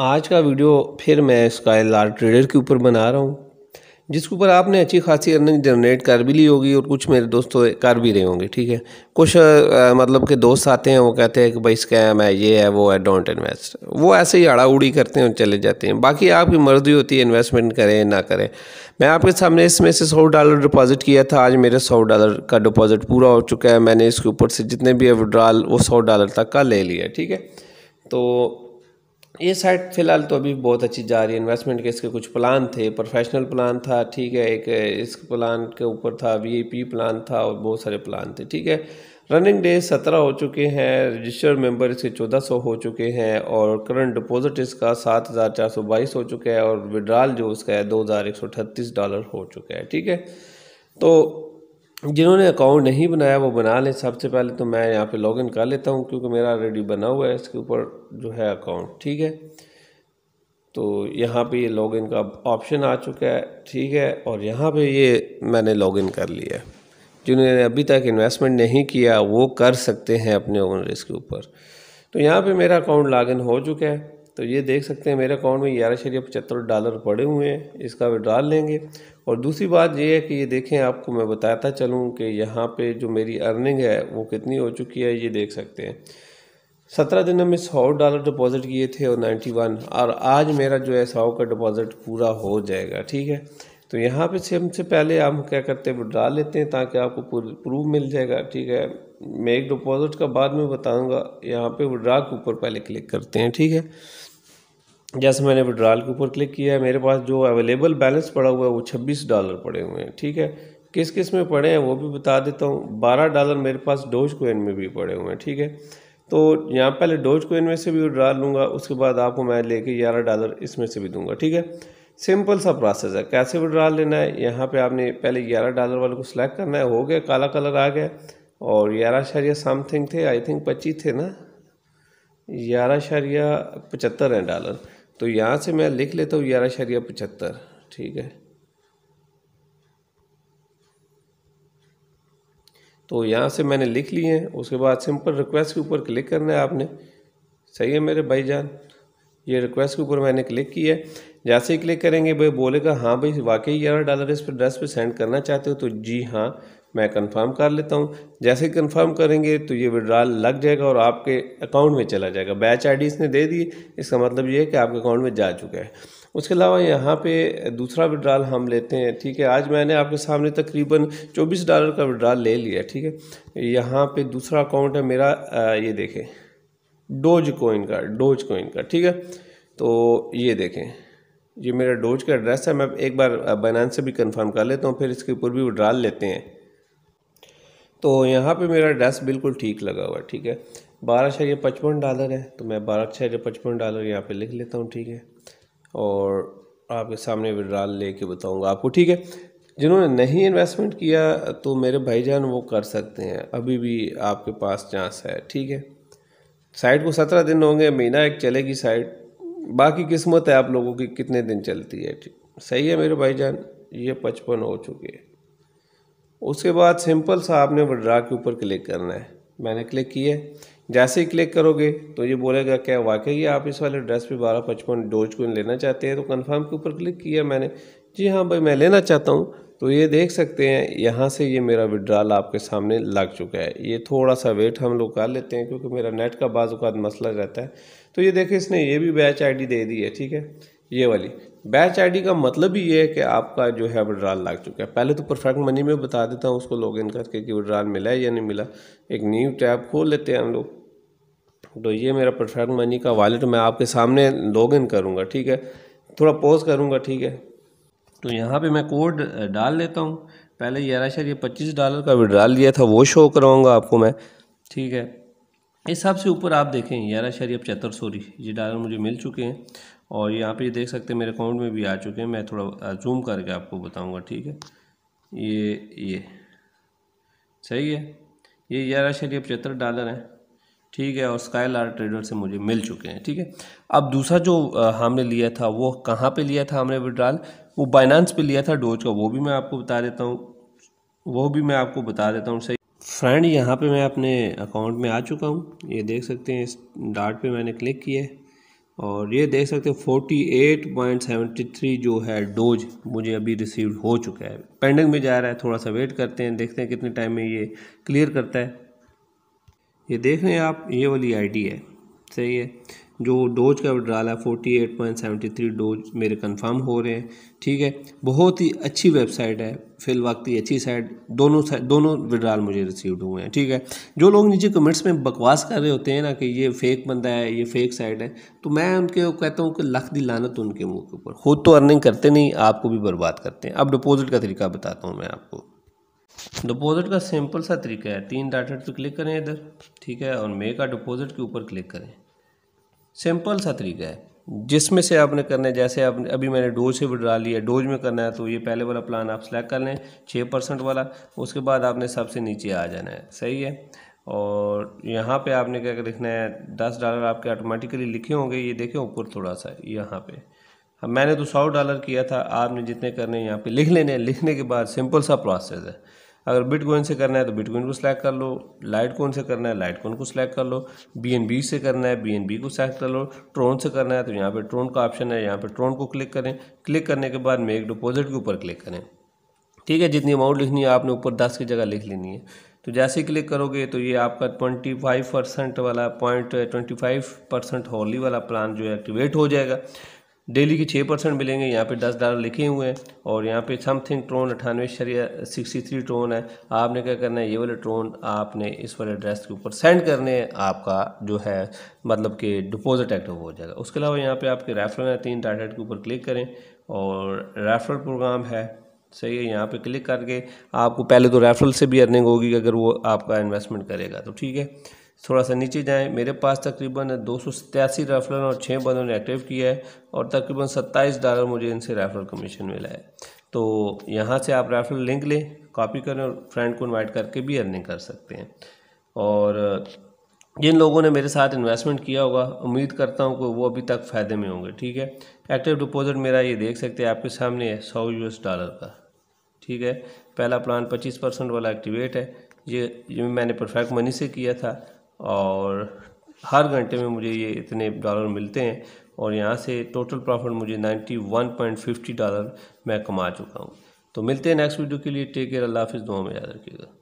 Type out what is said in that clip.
आज का वीडियो फिर मैं स्काई लार ट्रेडर के ऊपर बना रहा हूँ जिसके ऊपर आपने अच्छी खासी अर्निंग जनरेट कर भी ली होगी और कुछ मेरे दोस्तों तो कर भी रहे होंगे ठीक है कुछ आ, मतलब के दोस्त आते हैं वो कहते हैं कि भाई स्कैम है ये है वो है डोंट इन्वेस्ट वो ऐसे ही आड़ा उड़ी करते हैं और चले जाते हैं बाकी आपकी मर्जी होती है इन्वेस्टमेंट करें ना करें मैं आपके सामने इसमें से सौ डॉलर डिपॉजिट किया था आज मेरे सौ डॉलर का डिपॉजिट पूरा हो चुका है मैंने इसके ऊपर से जितने भी विड्रॉल वो सौ डॉलर तक का ले लिया ठीक है तो ये साइट फ़िलहाल तो अभी बहुत अच्छी जा रही है इन्वेस्टमेंट के इसके कुछ प्लान थे प्रोफेशनल प्लान था ठीक है एक इस प्लान के ऊपर था वीआईपी प्लान था और बहुत सारे प्लान थे ठीक है रनिंग डे सत्रह हो चुके हैं रजिस्टर्ड मेंबर इसके चौदह सौ हो चुके हैं और करंट डिपॉजिट इसका सात हज़ार चार सौ बाईस हो चुका है और विड्राल जो उसका है दो हज़ार एक सौ अठतीस डॉलर हो चुका है ठीक है तो जिन्होंने अकाउंट नहीं बनाया वो बना लें सबसे पहले तो मैं यहाँ पे लॉगिन कर लेता हूँ क्योंकि मेरा ऑलरेडी बना हुआ है इसके ऊपर जो है अकाउंट ठीक है तो यहाँ पे ये यह लॉगिन का ऑप्शन आ चुका है ठीक है और यहाँ पे ये मैंने लॉगिन कर लिया है जिन्होंने अभी तक इन्वेस्टमेंट नहीं किया वो कर सकते हैं अपने ओनर इसके ऊपर तो यहाँ पर मेरा अकाउंट लॉगिन हो चुका है तो ये देख सकते हैं मेरे अकाउंट में ग्यारह शरीर पचहत्तर डॉलर पड़े हुए हैं इसका विड्रॉल लेंगे और दूसरी बात ये है कि ये देखें आपको मैं बताता चलूँ कि यहाँ पे जो मेरी अर्निंग है वो कितनी हो चुकी है ये देख सकते हैं सत्रह दिन में सौ डॉलर डिपॉजिट किए थे और नाइन्टी वन और आज मेरा जो है सौ का डिपॉजिट पूरा हो जाएगा ठीक है तो यहाँ पे से हमसे पहले हम क्या करते हैं विड्रा लेते हैं ताकि आपको प्रूफ मिल जाएगा ठीक है मैं एक डिपॉजिट का बाद में बताऊँगा यहाँ पे विड्रा के ऊपर पहले क्लिक करते हैं ठीक है जैसे मैंने विड्रॉल के ऊपर क्लिक किया है मेरे पास जो अवेलेबल बैलेंस पड़ा हुआ है वो छब्बीस डॉलर पड़े हुए हैं ठीक है किस किस में पड़े हैं वो भी बता देता हूँ बारह डॉलर मेरे पास डोज कोइन में भी पड़े हुए हैं ठीक है तो यहाँ पहले डोज कोइन में से भी विड्रॉल लूँगा उसके बाद आपको मैं लेके ग्यारह डॉलर इसमें से भी दूंगा ठीक है सिंपल सा प्रोसेस है कैसे विड्रॉल लेना है यहाँ पर आपने पहले ग्यारह डॉलर वाले को सिलेक्ट करना है हो गया काला कलर आ गया और ग्यारह शरिया समथिंग थे आई थिंक पच्चीस थे ना ग्यारह शरिया पचहत्तर हैं डॉलर तो यहाँ से मैं लिख लेता हूँ ग्यारह शरिया पचहत्तर ठीक है तो यहाँ से मैंने लिख लिए हैं उसके बाद सिंपल रिक्वेस्ट के ऊपर क्लिक करना है आपने सही है मेरे भाईजान ये रिक्वेस्ट के ऊपर मैंने क्लिक किया है जैसे ही क्लिक करेंगे भाई बोलेगा हाँ भाई वाकई ग्यारह डॉलर इस एड्रेस पे सेंड करना चाहते हो तो जी हाँ मैं कंफर्म कर लेता हूँ जैसे ही कंफर्म करेंगे तो ये विड्रॉल लग जाएगा और आपके अकाउंट में चला जाएगा बैच आई इसने दे दी इसका मतलब ये है कि आपके अकाउंट में जा चुका है उसके अलावा यहाँ पे दूसरा विड्रॉल हम लेते हैं ठीक है आज मैंने आपके सामने तकरीबन 24 डॉलर का विड्रॉल ले लिया ठीक है यहाँ पे दूसरा अकाउंट है मेरा ये देखें डोज कोइन का डोज कोइन का ठीक है तो ये देखें ये मेरा डोज का एड्रेस है मैं एक बार बैनान से भी कंफर्म कर लेता हूँ फिर इसके ऊपर भी विड्रॉल लेते हैं तो यहाँ पे मेरा ड्रेस बिल्कुल ठीक लगा हुआ है ठीक है बारह या पचपन डॉलर है तो मैं बारह या पचपन डॉलर यहाँ पे लिख लेता हूँ ठीक है और आपके सामने विड्राल ले कर बताऊँगा आपको ठीक है जिन्होंने नहीं इन्वेस्टमेंट किया तो मेरे भाईजान वो कर सकते हैं अभी भी आपके पास चांस है ठीक है साइट को सत्रह दिन होंगे महीना एक चलेगी साइट बाकी किस्मत है आप लोगों की कितने दिन चलती है ठीक सही है मेरे भाईजान ये पचपन हो चुके हैं उसके बाद सिंपल सा आपने विड्रा के ऊपर क्लिक करना है मैंने क्लिक किया जैसे ही क्लिक करोगे तो ये बोलेगा क्या वाकई आप इस वाले ड्रेस पे बारह पचपन डोज को लेना चाहते हैं तो कंफर्म के ऊपर क्लिक किया मैंने जी हाँ भाई मैं लेना चाहता हूँ तो ये देख सकते हैं यहाँ से ये मेरा विड्रॉल आपके सामने लग चुका है ये थोड़ा सा वेट हम लोग कर लेते हैं क्योंकि मेरा नेट का बाज़ मसला रहता है तो ये देखें इसने ये भी बैच आईडी दे दी है ठीक है ये वाली बैच आईडी का मतलब ही ये है कि आपका जो है विड्राल लग चुका है पहले तो परफेक्ट मनी में बता देता हूँ उसको लॉग इन करके कि विड्राल मिला है या नहीं मिला एक न्यू टैब खोल लेते हैं हम लोग तो ये मेरा परफेक्ट मनी का वॉलेट मैं आपके सामने लॉग इन करूँगा ठीक है थोड़ा पोज करूँगा ठीक है तो यहाँ पर मैं कोड डाल लेता हूँ पहले ग्यारह शायद ये पच्चीस डॉलर का विड्राल लिया था वो शो कराऊँगा आपको मैं ठीक है इस हिसाब से ऊपर आप देखें ग्यारह शहरी अब पचहत्तर सॉरी ये डॉलर मुझे मिल चुके हैं और यहाँ पे ये देख सकते हैं मेरे अकाउंट में भी आ चुके हैं मैं थोड़ा जूम करके आपको बताऊँगा ठीक है ये ये सही है ये ग्यारह शहरी चतर डॉलर हैं ठीक है और स्काई लार ट्रेडर से मुझे मिल चुके हैं ठीक है अब दूसरा जो हमने लिया था वो कहाँ पर लिया था हमने विड्राल वो बाइनांस पर लिया था डोज का वो भी मैं आपको बता देता हूँ वो भी मैं आपको बता देता हूँ सही फ्रेंड यहाँ पे मैं अपने अकाउंट में आ चुका हूँ ये देख सकते हैं इस डाट पे मैंने क्लिक किया है और ये देख सकते हैं forty eight point seventy three जो है डोज मुझे अभी रिसीव हो चुका है पेंडिंग में जा रहा है थोड़ा सा वेट करते हैं देखते हैं कितने टाइम में ये क्लियर करता है ये देख रहे हैं आप ये वाली आईडी है सही है जो डोज का विड्राल है forty eight point seventy three Doge मेरे कंफर्म हो रहे हैं ठीक है बहुत ही अच्छी वेबसाइट है फिल वक्त ही अच्छी साइड दोनों साइड दोनों विड्राल मुझे रिसीव्ड हुए हैं ठीक है जो लोग नीचे कमेंट्स में बकवास कर रहे होते हैं ना कि ये फेक बंदा है ये फेक साइड है तो मैं उनके कहता हूँ कि लख दी लानत उनके मुँह के ऊपर खुद तो अर्निंग करते नहीं आपको भी बर्बाद करते हैं अब डिपोज़िट का तरीका बताता हूँ मैं आपको डिपॉजिट का सिंपल सा तरीका है तीन डाटा पर क्लिक करें इधर ठीक है और मे का डिपोज़िट के ऊपर क्लिक करें सिंपल सा तरीका है जिसमें से आपने करना है जैसे आपने अभी मैंने डोज से विड्रा लिया डोज में करना है तो ये पहले वाला प्लान आप सेलेक्ट कर लें छः परसेंट वाला उसके बाद आपने सबसे नीचे आ जाना है सही है और यहाँ पे आपने क्या लिखना है दस डॉलर आपके ऑटोमेटिकली लिखे होंगे ये देखें ऊपर थोड़ा सा यहाँ पर अब मैंने तो सौ डॉलर किया था आपने जितने करने यहाँ पर लिख लेने लिखने के बाद सिंपल सा प्रोसेस है अगर बिटकॉइन से करना है तो बिटकॉइन को सिलेक्ट कर लो लाइट कॉइन से करना है लाइट कॉइन को सिलेक्ट कर लो बी से करना है बी को सिलेक्ट कर लो ट्रोन से करना है तो यहाँ पर ट्रोन का ऑप्शन है यहाँ पर ट्रोन को क्लिक करें क्लिक करने के बाद मेक डिपोजिट के ऊपर क्लिक करें ठीक है जितनी अमाउंट लिखनी है आपने ऊपर दस की जगह लिख लेनी है तो जैसे ही क्लिक करोगे तो ये आपका ट्वेंटी फाइव परसेंट वाला point twenty five percent Holi वाला प्लान जो है एक्टिवेट हो जाएगा डेली के छः परसेंट मिलेंगे यहाँ पे दस डॉलर लिखे हुए हैं और यहाँ पे समथिंग ट्रोन अठानवे शरिया सिक्सटी थ्री ट्रोन है आपने क्या करना है ये वाले ट्रोन आपने इस वाले एड्रेस के ऊपर सेंड करने हैं आपका जो है मतलब कि डिपॉजिट एक्टिव हो जाएगा उसके अलावा यहाँ पे आपके रेफरल हैं तीन डाटेट के ऊपर क्लिक करें और रेफरल प्रोग्राम है सही है यहाँ पर क्लिक करके आपको पहले तो रेफरल से भी अर्निंग होगी अगर वो आपका इन्वेस्टमेंट करेगा तो ठीक है थोड़ा सा नीचे जाएं मेरे पास तकरीबन दो सौ सत्तासी रेफरल और छः बंदों ने एक्टिव किया है और तकरीबन सत्ताईस डॉलर मुझे इनसे रेफरल कमीशन मिला है तो यहाँ से आप रेफरल लिंक लें कॉपी करें और फ्रेंड को इनवाइट करके भी अर्निंग कर सकते हैं और जिन लोगों ने मेरे साथ इन्वेस्टमेंट किया होगा उम्मीद करता हूँ कि वो अभी तक फ़ायदे में होंगे ठीक है एक्टिव डिपोजिट मेरा ये देख सकते हैं आपके सामने है सौ यू डॉलर का ठीक है पहला प्लान पच्चीस परसेंट वाला एक्टिवेट है ये ये मैंने परफेक्ट मनी से किया था और हर घंटे में मुझे ये इतने डॉलर मिलते हैं और यहाँ से टोटल प्रॉफिट मुझे ninety one point fifty dollar मैं कमा चुका हूँ तो मिलते हैं नेक्स्ट वीडियो के लिए टेक केयर अल्लाह हाफिज़ दुआ में याद रखिएगा